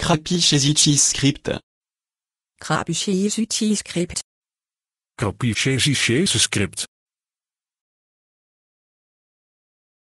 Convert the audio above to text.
Krapiszewicz script. Krapiszewicz script. Krapiszewicz script.